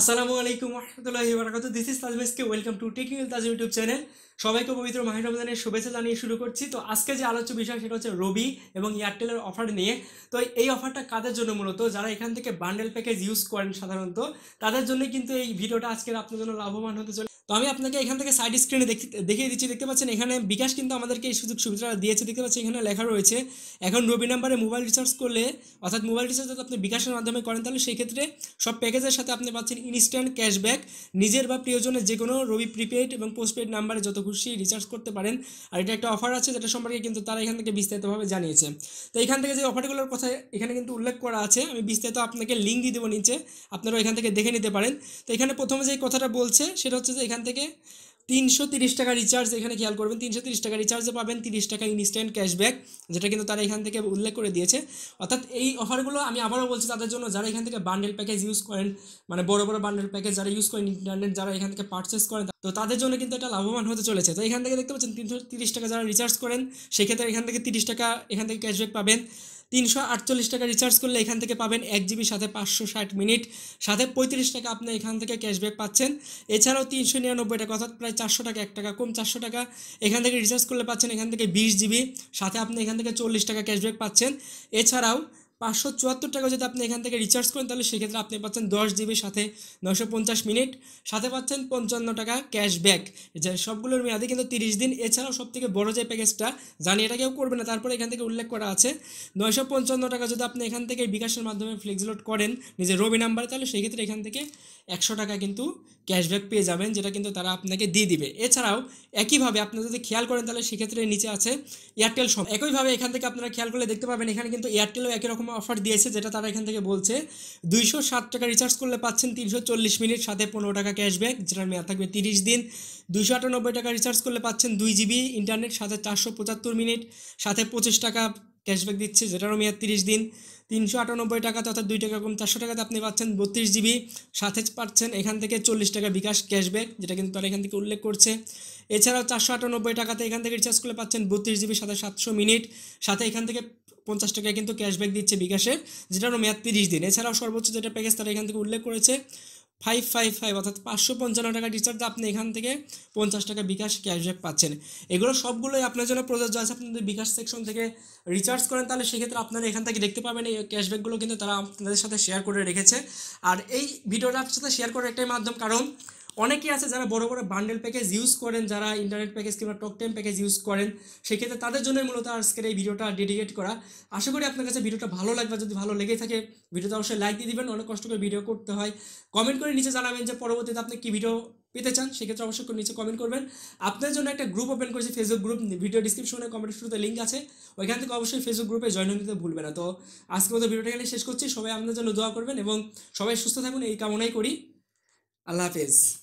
আসসালামু আলাইকুম রহমতুল্লাহি বারাকাতু দিস ইজ তাজবেসকে welcome to technical Taj YouTube channel সবাইকে পবিত্র মাহির রমজানের শুভেচ্ছা জানিয়ে শুরু করছি তো আজকে যে আলোচ্য বিষয় সেটা হচ্ছে রবি এবং এয়ারটেলের অফার নিয়ে তো এই অফারটা কাদের জন্য মূলত যারা এখান থেকে বান্ডেল প্যাকেজ ইউজ করেন সাধারণত তাদের জন্য কিন্তু এই ভিডিওটা আজকের আপনার জন্য লাভবান হতে চলে তো আমি আপনাকে এখান থেকে সাইড স্ক্রিনে দেখিয়ে দিচ্ছি দেখতে পাচ্ছেন এখানে বিকাশ কিন্তু আমাদেরকে এই সুযোগ সুবিধাটা দিয়েছে দেখতে পাচ্ছেন এখানে লেখা রয়েছে এখন রবি নাম্বারে মোবাইল রিচার্জ করলে অর্থাৎ মোবাইল রিচার্জ যদি আপনি বিকাশের মাধ্যমে করেন তাহলে সেই ক্ষেত্রে সব প্যাকেজের সাথে আপনি পাচ্ছেন ইনস্ট্যান্ট ক্যাশব্যাক নিজের বা প্রিয়জনের যে কোনো রবি প্রিপেড এবং পোস্টপেড নাম্বারে যত খুশি রিচার্জ করতে পারেন আর এটা একটা অফার আছে যেটা সম্পর্কে কিন্তু তারা এখান থেকে বিস্তারিতভাবে জানিয়েছে তো এখান থেকে যে অফারগুলোর কথা এখানে কিন্তু উল্লেখ করা আছে আমি বিস্তারিত আপনাকে লিঙ্ক দিয়ে দেবো নিচে আপনারা এখান থেকে দেখে নিতে পারেন তো এখানে প্রথমে যে কথাটা বলছে সেটা হচ্ছে যে এখান থেকে তিনশো তিরিশ টাকা রিচার্জ এখানে খেয়াল করবেন তিনশো তিরিশ টাকা রিচার্জে পাবেন তিরিশ টাকা ইনস্ট্যান্ট ক্যাশব্যাক যেটা কিন্তু তারা এখান থেকে উল্লেখ করে দিয়েছে অর্থাৎ এই অফারগুলো আমি আবারও বলছি তাদের জন্য যারা এখান থেকে বান্ডেল প্যাকেজ ইউজ করেন মানে বড় বড় বান্ডেল প্যাকেজ যারা ইউজ করেন ইন্টারনেট যারা এখান থেকে পারচেস করেন তো তাদের জন্য কিন্তু এটা লাভবান হতে চলেছে তো এখান থেকে দেখতে পাচ্ছেন তিনশো তিরিশ টাকা যারা রিচার্জ করেন সেক্ষেত্রে এখান থেকে তিরিশ টাকা এখান থেকে ক্যাশব্যাক পাবেন তিনশো আটচল্লিশ টাকা রিচার্জ করলে এখান থেকে পাবেন এক জিবির সাথে পাঁচশো ষাট মিনিট সাথে পঁয়ত্রিশ টাকা আপনি এখান থেকে ক্যাশব্যাক পাচ্ছেন এছাড়াও তিনশো নিরানব্বই টাকা অর্থাৎ প্রায় চারশো টাকা এক টাকা কম চারশো টাকা এখান থেকে রিচার্জ করলে পাচ্ছেন এখান থেকে বিশ জিবি সাথে আপনি এখান থেকে চল্লিশ টাকা ক্যাশব্যাক পাচ্ছেন এছাড়াও পাঁচশো চুয়াত্তর টাকা যদি আপনি এখান থেকে রিচার্জ করেন তাহলে সেক্ষেত্রে আপনি পাচ্ছেন দশ জিবির সাথে নশো পঞ্চাশ মিনিট সাথে পাচ্ছেন পঞ্চান্ন টাকা ক্যাশব্যাক যে সবগুলোর মেয়াদে কিন্তু তিরিশ দিন এছাড়াও সব থেকে বড়ো যে প্যাকেজটা জানি এটা কেউ করবে না তারপরে এখান থেকে উল্লেখ করা আছে নয়শো পঞ্চান্ন টাকা যদি আপনি এখান থেকে বিকাশের মাধ্যমে ফ্লেক্সলোড করেন নিজের রবি নাম্বারে তাহলে সেক্ষেত্রে এখান থেকে একশো টাকা কিন্তু ক্যাশব্যাক পেয়ে যাবেন যেটা কিন্তু তারা আপনাকে দিয়ে দিবে এছাড়াও একইভাবে আপনারা যদি খেয়াল করেন তাহলে সেক্ষেত্রে নিচে আছে এয়ারটেল একইভাবে এখান থেকে আপনারা খেয়াল করলে দেখতে পাবেন এখানে কিন্তু এয়ারটেলও একই রকম অফার দিয়েছে যেটা তারা এখান থেকে বলছে দুইশো সাত টাকা রিচার্জ করলে পাচ্ছেন তিনশো চল্লিশ মিনিট সাথে পনেরো টাকা ক্যাশব্যাক যেটার মেয়াদ থাকবে তিরিশ দিন দুইশো আটানব্বই টাকা রিচার্জ করলে পাচ্ছেন দুই জিবি ইন্টারনেট সাথে চারশো পঁচাত্তর মিনিট সাথে পঁচিশ টাকা ক্যাশব্যাক দিচ্ছে যেটারও মেয়াদ তিরিশ দিন তিনশো আটানব্বই টাকা অর্থাৎ দুই টাকা কম চারশো টাকাতে আপনি পাচ্ছেন বত্রিশ জিবি সাথে পাচ্ছেন এখান থেকে চল্লিশ টাকা বিকাশ ক্যাশব্যাক যেটা কিন্তু তারা এখান থেকে উল্লেখ করছে এছাড়াও চারশো আটানব্বই টাকাতে এখান থেকে রিচার্জ করলে পাচ্ছেন বত্রিশ জিবি সাথে সাতশো মিনিট সাথে এখান থেকে পঞ্চাশ টাকা কিন্তু ক্যাশব্যাক দিচ্ছে বিকাশের যেটা মেয়াদ তিরিশ দিন এছাড়াও সর্বোচ্চ যেটা প্যাকেজ তারা এখান থেকে উল্লেখ করেছে ফাইভ ফাইভ ফাইভ অর্থাৎ পাঁচশো পঞ্চান্ন টাকা রিচার্জ আপনি এখান থেকে পঞ্চাশ টাকা বিকাশ ক্যাশব্যাক পাচ্ছেন এগুলো সবগুলোই আপনার জন্য প্রযোজ্য আছে আপনি যদি বিকাশ সেকশন থেকে রিচার্জ করেন তাহলে সেক্ষেত্রে আপনারা এখান থেকে দেখতে পাবেন এই ক্যাশব্যাকগুলো কিন্তু তারা আপনাদের সাথে শেয়ার করে রেখেছে আর এই ভিডিওটা আপনার সাথে শেয়ার করার একটাই মাধ্যম কারণ অনেকে আছে যারা বড় বড় বান্ডেল প্যাকেজ ইউজ করেন যারা ইন্টারনেট প্যাকেজ কিংবা টক টাইম প্যাকেজ ইউজ করেন সেক্ষেত্রে তাদের জন্যই মূলত আজকের এই ভিডিওটা ডেডিকেট করা আশা করি আপনার কাছে ভিডিওটা ভালো লাগবে যদি ভালো লেগে থাকে ভিডিওতে অবশ্যই লাইক দিয়ে দিবেন অনেক কষ্ট করে ভিডিও করতে হয় কমেন্ট করে নিচে জানাবেন যে পরবর্তীতে আপনি কি ভিডিও পেতে চান সেক্ষেত্রে অবশ্যই নিচে কমেন্ট করবেন আপনার জন্য একটা গ্রুপ ওপেন করেছি ফেসবুক গ্রুপ ভিডিও ডিসক্রিপশনে কমেন্ট শুরুতে লিঙ্ক আছে ওইখান থেকে অবশ্যই ফেসবুক গ্রুপে জয়েন নিতে ভুলবে না তো আজকে মতো ভিডিওটা এখানে শেষ করছি সবাই আপনার জন্য দোয়া করবেন এবং সবাই সুস্থ থাকুন এই কামনাই করি আল্লাহ হাফেজ